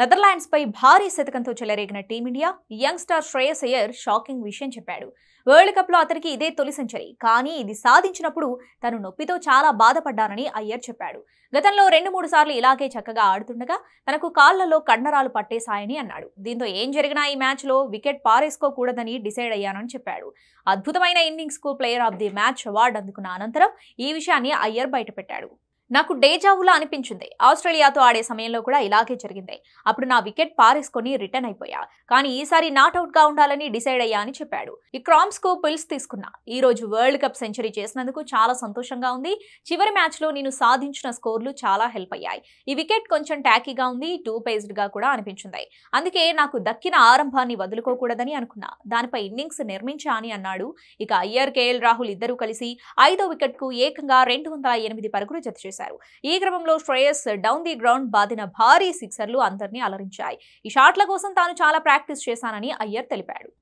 నెదర్లాండ్స్పై భారీ శతకంతో చెలరేగిన Team India young star Shreyas Iyer shocking విషయం చెప్పాడు వరల్డ్ కప్లో అతనికి ఇదే తొలి సెంచరీ కానీ ఇది సాధించినప్పుడు తను నొప్పితో చాలా బాధపడ్డానని అయ్యర్ చెప్పాడు గతంలో రెండు మూడు సార్లు ఇలాగే చక్కగా ఆడుతుండగా తనకు కాళ్లలో కండరాలు పట్టేశాయని అన్నాడు దీంతో ఏం జరిగినా ఈ మ్యాచ్లో వికెట్ పారేసుకోకూడదని డిసైడ్ అయ్యానని చెప్పాడు అద్భుతమైన ఇన్నింగ్స్కు player of the match award అందుకున్న అనంతరం ఈ విషయాన్ని అయ్యర్ బయటపెట్టాడు నాకు డేజావులా అనిపించింది ఆస్ట్రేలియాతో ఆడే సమయంలో కూడా ఇలాగే జరిగింది అప్పుడు నా వికెట్ పారేసుకొని రిటర్న్ అయిపోయా కానీ ఈసారి నాట్అవుట్ గా ఉండాలని డిసైడ్ అయ్యా అని చెప్పాడు ఈ క్రామ్స్ కు పిల్స్ తీసుకున్నా ఈ రోజు వరల్డ్ కప్ సెంచరీ చేసినందుకు చాలా సంతోషంగా ఉంది చివరి మ్యాచ్ లో నేను సాధించిన స్కోర్లు చాలా హెల్ప్ అయ్యాయి ఈ వికెట్ కొంచెం ట్యాకీగా ఉంది టూ పేస్డ్ గా కూడా అనిపించింది అందుకే నాకు దక్కిన ఆరంభాన్ని వదులుకోకూడదని అనుకున్నా దానిపై ఇన్నింగ్స్ నిర్మించా అని అన్నాడు ఇక అయ్యర్ కేఎల్ రాహుల్ ఇద్దరూ కలిసి ఐదో వికెట్ కు ఏకంగా రెండు వందల ఎనిమిది పరుగులు జత చేశారు చేశారు ఈ క్రమంలో శ్రేయస్ డౌన్ ది గ్రౌండ్ బాధిన భారీ సిక్సర్లు అందరినీ అలరించాయి ఈ షాట్ల కోసం తాను చాలా ప్రాక్టీస్ చేశానని అయ్యర్ తెలిపాడు